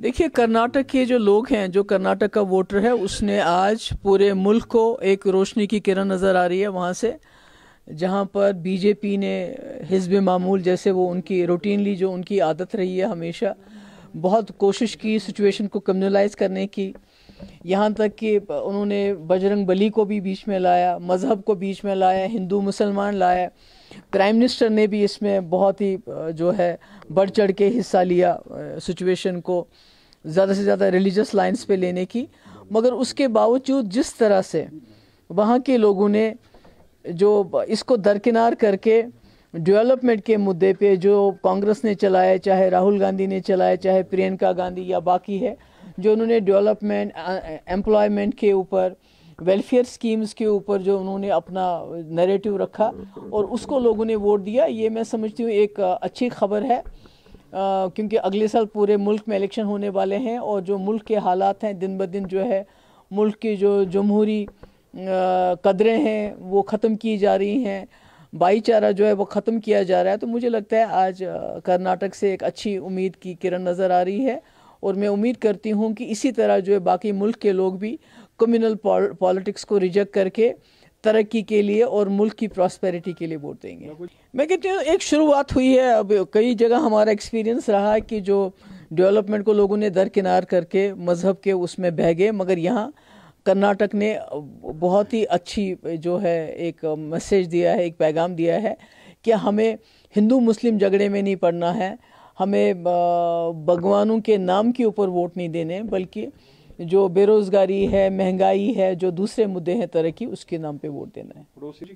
देखिए कर्नाटक के जो लोग हैं जो कर्नाटक का वोटर है उसने आज पूरे मुल्क को एक रोशनी की किरण नज़र आ रही है वहाँ से जहाँ पर बीजेपी ने हिजब मामूल जैसे वो उनकी रूटीनली जो उनकी आदत रही है हमेशा बहुत कोशिश की सिचुएशन को कम्युनलाइज करने की यहाँ तक कि उन्होंने बजरंग बली को भी बीच में लाया मज़हब को बीच में लाया हिंदू मुसलमान लाया प्राइम मिनिस्टर ने भी इसमें बहुत ही जो है बढ़ चढ़ के हिस्सा लिया सिचुएशन को ज़्यादा से ज़्यादा रिलीजस लाइन्स पे लेने की मगर उसके बावजूद जिस तरह से वहाँ के लोगों ने जो इसको दरकिनार करके डेवलपमेंट के मुद्दे पे जो कांग्रेस ने चलाया चाहे राहुल गांधी ने चलाया चाहे प्रियंका गांधी या बाकी है जो उन्होंने डेवलपमेंट एम्प्लॉयमेंट के ऊपर वेलफेयर स्कीम्स के ऊपर जो उन्होंने अपना नरेटिव रखा और उसको लोगों ने वोट दिया ये मैं समझती हूँ एक अच्छी खबर है क्योंकि अगले साल पूरे मुल्क में इलेक्शन होने वाले हैं और जो मुल्क के हालात हैं दिन ब दिन जो है मुल्क की जो जमहूरी कदरें हैं वो ख़त्म की जा रही हैं भाईचारा जो है वो ख़त्म किया जा रहा है तो मुझे लगता है आज कर्नाटक से एक अच्छी उम्मीद की किरण नज़र आ रही है और मैं उम्मीद करती हूँ कि इसी तरह जो है बाकी मुल्क के लोग भी कम्युनल पॉलिटिक्स को रिजेक्ट करके तरक्की के लिए और मुल्क की प्रॉस्पेरिटी के लिए वोट देंगे मैं कहती हूँ एक शुरुआत हुई है अब कई जगह हमारा एक्सपीरियंस रहा है कि जो डेवलपमेंट को लोगों ने दरकिनार करके मज़हब के उसमें बह गए मगर यहाँ कर्नाटक ने बहुत ही अच्छी जो है एक मैसेज दिया है एक पैगाम दिया है कि हमें हिंदू मुस्लिम झगड़े में नहीं पड़ना है हमें भगवानों के नाम के ऊपर वोट नहीं देने बल्कि जो बेरोज़गारी है महंगाई है जो दूसरे मुद्दे हैं तरक्की उसके नाम पे वोट देना है